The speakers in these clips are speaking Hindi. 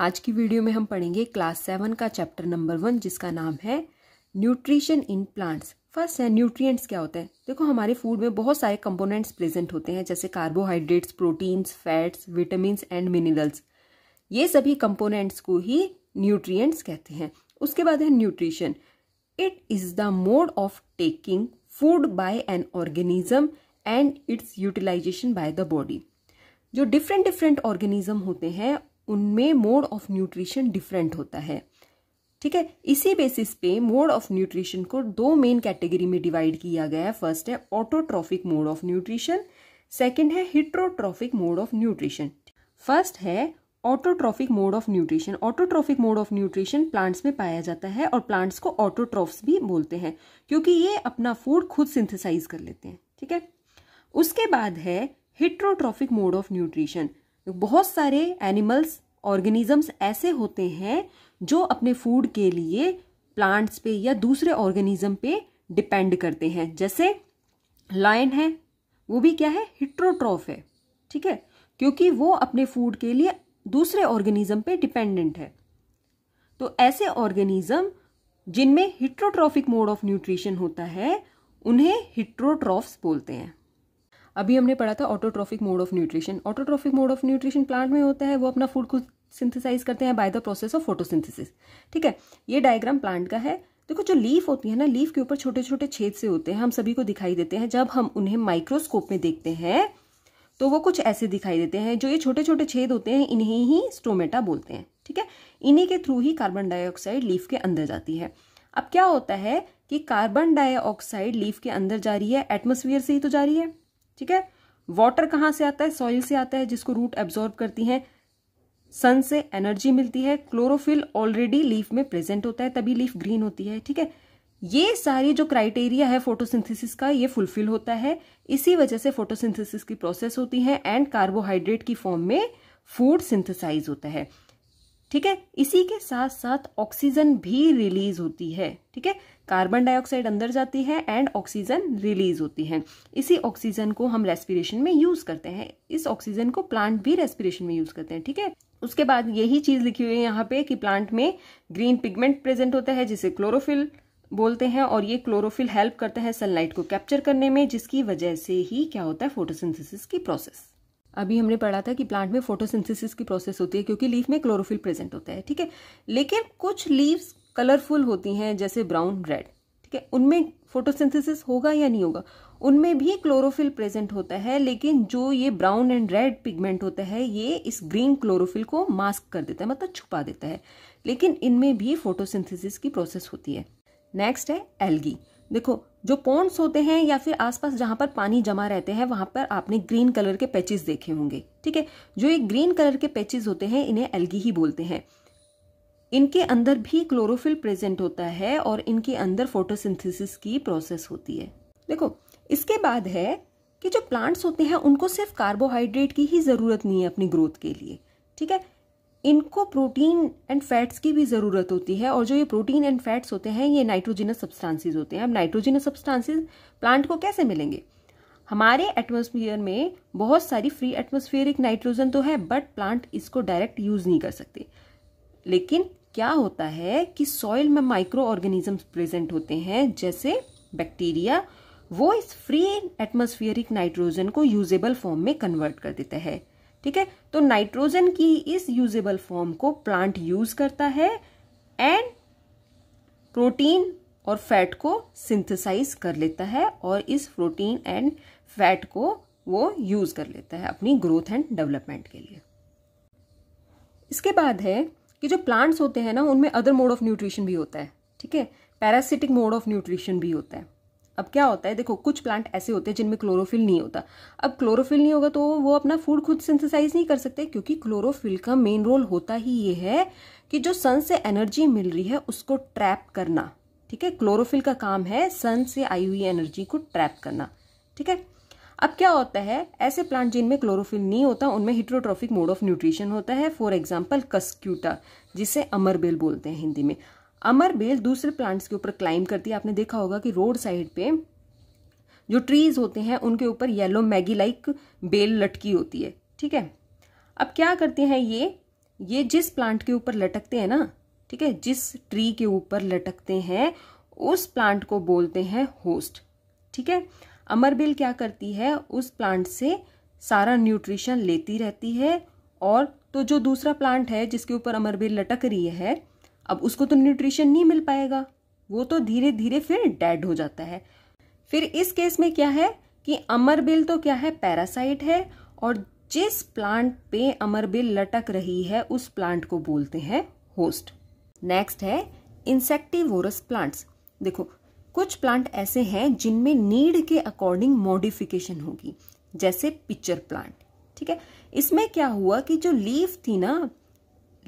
आज की वीडियो में हम पढ़ेंगे क्लास सेवन का चैप्टर नंबर वन जिसका नाम है न्यूट्रिशन इन प्लांट्स फर्स्ट है न्यूट्रिएंट्स क्या होते हैं देखो हमारे फूड में बहुत सारे कंपोनेंट्स प्रेजेंट होते हैं जैसे carbohydrates proteins fats vitamin and minerals ये सभी कंपोनेंट्स को ही न्यूट्रियट्स कहते हैं उसके बाद है nutrition it is the mode of taking food by an organism and its utilization by the body जो डिफरेंट डिफरेंट ऑर्गेनिज्म होते हैं उनमें मोड ऑफ न्यूट्रिशन डिफरेंट होता है ठीक है इसी बेसिस पे मोड ऑफ न्यूट्रिशन को दो मेन कैटेगरी में डिवाइड किया गया है फर्स्ट है autotrophic mode of nutrition second है heterotrophic mode of nutrition first है autotrophic mode of nutrition autotrophic mode of nutrition plants में पाया जाता है और प्लांट्स को ऑटोट्रॉफ्स भी बोलते हैं क्योंकि ये अपना फूड खुद सिंथेसाइज कर लेते हैं ठीक है उसके बाद है हिट्रोट्रॉफिक मोड ऑफ न्यूट्रिशन बहुत सारे एनिमल्स ऑर्गेनिजम्स ऐसे होते हैं जो अपने फूड के लिए प्लांट्स पे या दूसरे ऑर्गेनिज्म पे डिपेंड करते हैं जैसे लायन है वो भी क्या है हिट्रोट्रॉफ है ठीक है क्योंकि वो अपने फूड के लिए दूसरे ऑर्गेनिज्म पे डिपेंडेंट है तो ऐसे ऑर्गेनिज्म जिनमें हिट्रोट्रॉफिक मोड ऑफ न्यूट्रिशन होता है उन्हें हिट्रोट्रॉफ्स बोलते हैं अभी हमने पढ़ा था autotrophic mode of nutrition autotrophic mode of nutrition plant में होता है वो अपना फूड खुद सिंथेसाइज करते हैं by the process of photosynthesis ठीक है ये डायग्राम प्लांट का है देखो जो लीफ होती है ना लीफ के ऊपर छोटे छोटे छेद से होते हैं हम सभी को दिखाई देते हैं जब हम उन्हें माइक्रोस्कोप में देखते हैं तो वो कुछ ऐसे दिखाई देते हैं जो ये छोटे छोटे छेद होते हैं इन्हें ही स्टोमेटा बोलते हैं ठीक है इन्हीं के थ्रू ही कार्बन डाइऑक्साइड लीफ के अंदर जाती है अब क्या होता है कि कार्बन डाइऑक्साइड लीफ के अंदर जा रही है एटमोस्फियर से ही तो जा रही है ठीक है वाटर कहाँ से आता है सॉइल से आता है जिसको रूट एब्जॉर्ब करती हैं सन से एनर्जी मिलती है क्लोरोफिल ऑलरेडी लीफ में प्रेजेंट होता है तभी लीफ ग्रीन होती है ठीक है ये सारी जो क्राइटेरिया है फोटोसिंथेसिस का ये फुलफिल होता है इसी वजह से फोटोसिंथेसिस की प्रोसेस होती है एंड कार्बोहाइड्रेट की फॉर्म में फूड सिंथेसाइज होता है ठीक है इसी के साथ साथ ऑक्सीजन भी रिलीज होती है ठीक है कार्बन डाइऑक्साइड अंदर जाती है एंड ऑक्सीजन रिलीज होती है इसी ऑक्सीजन को हम रेस्पिरेशन में यूज करते हैं इस ऑक्सीजन को प्लांट भी रेस्पिरेशन में यूज करते हैं ठीक है उसके बाद यही चीज लिखी हुई है यहाँ पे कि प्लांट में ग्रीन पिगमेंट प्रेजेंट होता है जिसे क्लोरोफिल बोलते हैं और ये क्लोरोफिल हेल्प करता है सनलाइट को कैप्चर करने में जिसकी वजह से ही क्या होता है फोटोसिंथेसिस की प्रोसेस अभी हमने पढ़ा था कि प्लांट में फोटोसिंथेसिस की प्रोसेस होती है क्योंकि लीफ में क्लोरोफिल प्रेजेंट होता है ठीक है लेकिन कुछ लीव्स कलरफुल होती हैं जैसे ब्राउन रेड ठीक है उनमें फोटोसिंथेसिस होगा या नहीं होगा उनमें भी क्लोरोफिल प्रेजेंट होता है लेकिन जो ये ब्राउन एंड रेड पिगमेंट होता है ये इस ग्रीन क्लोरोफिल को मास्क कर देता है मतलब छुपा देता है लेकिन इनमें भी फोटोसिंथेसिस की प्रोसेस होती है नेक्स्ट है एल्गी देखो जो पॉन्ड्स होते हैं या फिर आसपास जहाँ पर पानी जमा रहते हैं वहाँ पर आपने ग्रीन कलर के पैचेस देखे होंगे ठीक है जो ये ग्रीन कलर के पैचेस होते हैं इन्हें एल्गी ही बोलते हैं इनके अंदर भी क्लोरोफिल प्रेजेंट होता है और इनके अंदर फोटोसिंथेसिस की प्रोसेस होती है देखो इसके बाद है कि जो प्लांट्स होते हैं उनको सिर्फ कार्बोहाइड्रेट की ही ज़रूरत नहीं है अपनी ग्रोथ के लिए ठीक है इनको प्रोटीन एंड फैट्स की भी ज़रूरत होती है और जो ये प्रोटीन एंड फैट्स होते हैं ये नाइट्रोजिनस सब्सटेंसेस होते हैं अब नाइट्रोजिनस सब्सटेंसेस प्लांट को कैसे मिलेंगे हमारे एटमोसफियर में बहुत सारी फ्री एटमोसफियरिक नाइट्रोजन तो है बट प्लांट इसको डायरेक्ट यूज़ नहीं कर सकते लेकिन क्या होता है कि सॉइल में माइक्रो ऑर्गेनिजम्स प्रेजेंट होते हैं जैसे बैक्टीरिया वो इस फ्री एटमोसफियरिक नाइट्रोजन को यूजेबल फॉर्म में कन्वर्ट कर देता है ठीक है तो नाइट्रोजन की इस यूजेबल फॉर्म को प्लांट यूज करता है एंड प्रोटीन और फैट को सिंथेसाइज कर लेता है और इस प्रोटीन एंड फैट को वो यूज कर लेता है अपनी ग्रोथ एंड डेवलपमेंट के लिए इसके बाद है कि जो प्लांट्स होते हैं ना उनमें अदर मोड ऑफ न्यूट्रिशन भी होता है ठीक है पैरासिटिक मोड ऑफ न्यूट्रिशन भी होता है अब क्या होता है देखो कुछ प्लांट ऐसे होते हैं जिनमें क्लोरोफिल नहीं होता अब क्लोरोफिल नहीं होगा तो वो अपना फूड खुद सिंथेसाइज नहीं कर सकते क्योंकि क्लोरोफिल का मेन रोल होता ही ये है कि जो सन से एनर्जी मिल रही है उसको ट्रैप करना ठीक है क्लोरोफिल का काम है सन से आई हुई एनर्जी को ट्रैप करना ठीक है अब क्या होता है ऐसे प्लांट जिनमें क्लोरोफिल नहीं होता उनमें हिट्रोट्रॉफिक मोड ऑफ न्यूट्रिशन होता है फॉर एग्जाम्पल कस्क्यूटा जिसे अमरबेल बोलते हैं हिंदी में अमर बेल दूसरे प्लांट्स के ऊपर क्लाइम करती है आपने देखा होगा कि रोड साइड पे जो ट्रीज होते हैं उनके ऊपर येलो मैगी लाइक बेल लटकी होती है ठीक है अब क्या करते हैं ये ये जिस प्लांट के ऊपर लटकते हैं ना ठीक है जिस ट्री के ऊपर लटकते हैं उस प्लांट को बोलते हैं होस्ट ठीक है अमरबेल क्या करती है उस प्लांट से सारा न्यूट्रिशन लेती रहती है और तो जो दूसरा प्लांट है जिसके ऊपर अमरबेल लटक रही है अब उसको तो न्यूट्रिशन नहीं मिल पाएगा वो तो धीरे धीरे फिर डेड हो जाता है फिर इस केस में क्या है कि अमरबिल तो क्या है पैरासाइट है और जिस प्लांट पे अमरबिल लटक रही है उस प्लांट को बोलते हैं होस्ट नेक्स्ट है इंसेक्टिवोरस प्लांट्स देखो कुछ प्लांट ऐसे हैं जिनमें नीड के अकॉर्डिंग मॉडिफिकेशन होगी जैसे पिक्चर प्लांट ठीक है इसमें क्या हुआ कि जो लीफ थी ना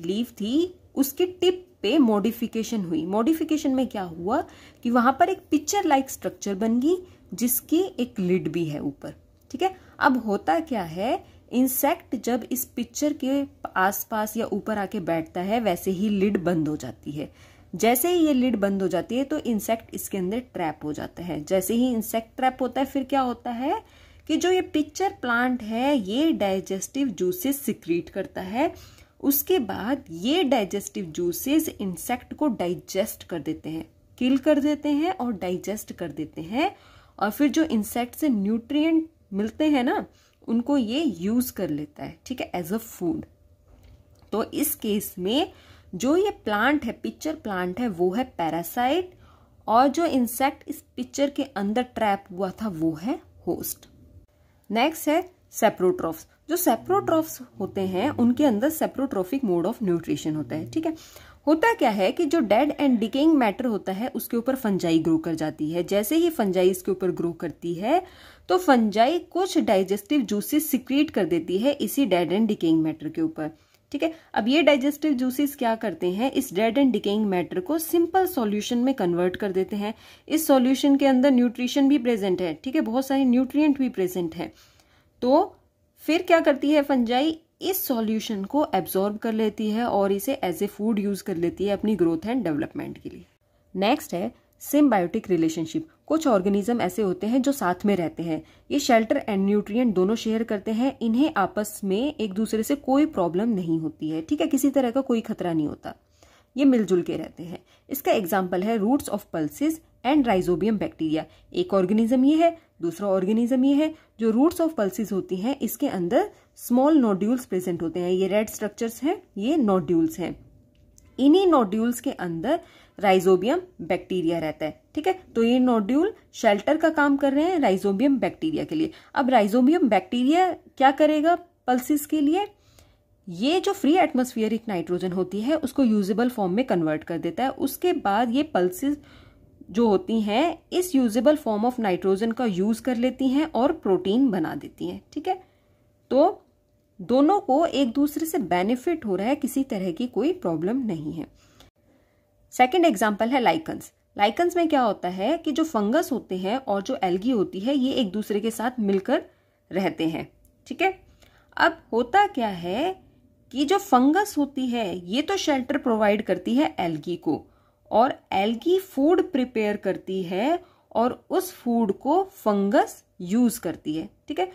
लीफ थी उसकी टिप पे मॉडिफिकेशन हुई मॉडिफिकेशन में क्या हुआ कि वहां पर एक पिक्चर लाइक स्ट्रक्चर बन गई जिसकी एक लिड भी है ऊपर ठीक है अब होता क्या है इंसेक्ट जब इस पिक्चर के आसपास या ऊपर आके बैठता है वैसे ही लिड बंद हो जाती है जैसे ही ये लिड बंद हो जाती है तो इंसेक्ट इसके अंदर ट्रैप हो जाता है जैसे ही इंसेक्ट ट्रैप होता है फिर क्या होता है कि जो ये पिक्चर प्लांट है ये डाइजेस्टिव जूसेस सिक्रीट करता है उसके बाद ये डाइजेस्टिव जूसेस इंसेक्ट को डाइजेस्ट कर देते हैं किल कर देते हैं और डाइजेस्ट कर देते हैं और फिर जो इंसेक्ट से न्यूट्रिएंट मिलते हैं ना उनको ये यूज कर लेता है ठीक है एज अ फूड तो इस केस में जो ये प्लांट है पिक्चर प्लांट है वो है पैरासाइट और जो इंसेक्ट इस पिक्चर के अंदर ट्रैप हुआ था वो है होस्ट नेक्स्ट है सेप्रोट्रॉफ्स जो सेप्रोट्रॉफ्स होते हैं उनके अंदर सेप्रोट्रॉफिक मोड ऑफ न्यूट्रिशन होता है ठीक है होता क्या है कि जो डेड एंड डिकेइंग मैटर होता है उसके ऊपर फंजाई ग्रो कर जाती है जैसे ही फंजाई इसके ऊपर ग्रो करती है तो फंजाई कुछ डाइजेस्टिव जूसेस सिक्रिएट कर देती है इसी डेड एंड डिकेइंग मैटर के ऊपर ठीक है अब ये डाइजेस्टिव जूसेस क्या करते हैं इस डेड एंड डिकेइंग मैटर को सिंपल सॉल्यूशन में कन्वर्ट कर देते हैं इस सॉल्यूशन के अंदर न्यूट्रिशन भी प्रेजेंट है ठीक है बहुत सारे न्यूट्रिएंट भी प्रेजेंट है तो फिर क्या करती है फंजाई इस सॉल्यूशन को एब्जॉर्ब कर लेती है और इसे एज ए फूड यूज कर लेती है अपनी ग्रोथ एंड डेवलपमेंट के लिए नेक्स्ट है सिम्बायोटिक रिलेशनशिप कुछ ऑर्गेनिज्म ऐसे होते हैं जो साथ में रहते हैं ये शेल्टर एंड न्यूट्रिएंट दोनों शेयर करते हैं इन्हें आपस में एक दूसरे से कोई प्रॉब्लम नहीं होती है ठीक है किसी तरह का कोई खतरा नहीं होता ये मिलजुल के रहते हैं इसका एग्जाम्पल है roots of pulses and rhizobium bacteria एक ऑर्गेनिज्म ये है दूसरा ऑर्गेनिज्म ये है जो रूट्स ऑफ पल्सिस होती हैं इसके अंदर स्मॉल नोड्यूल्स प्रेजेंट होते हैं ये रेड स्ट्रक्चर्स हैं ये नोड्यूल्स हैं इन्हीं नोड्यूल्स के अंदर राइजोबियम बैक्टीरिया रहता है ठीक है तो ये नोड्यूल शेल्टर का काम कर रहे हैं राइजोबियम बैक्टीरिया के लिए अब राइजोबियम बैक्टीरिया क्या करेगा पल्सिस के लिए ये जो फ्री एटमोस्फियरिक नाइट्रोजन होती है उसको यूजेबल फॉर्म में कन्वर्ट कर देता है उसके बाद ये पल्सिस जो होती हैं इस यूजेबल फॉर्म ऑफ नाइट्रोजन का यूज़ कर लेती हैं और प्रोटीन बना देती हैं ठीक है तो दोनों को एक दूसरे से बेनिफिट हो रहा है किसी तरह की कोई प्रॉब्लम नहीं है सेकेंड एग्जाम्पल है लाइकन्स लाइकन्स में क्या होता है कि जो फंगस होते हैं और जो एल्गी होती है ये एक दूसरे के साथ मिलकर रहते हैं ठीक है अब होता क्या है कि जो फंगस होती है ये तो शेल्टर प्रोवाइड करती है एल्गी को और एल्गी फूड प्रिपेयर करती है और उस फूड को फंगस यूज करती है ठीक है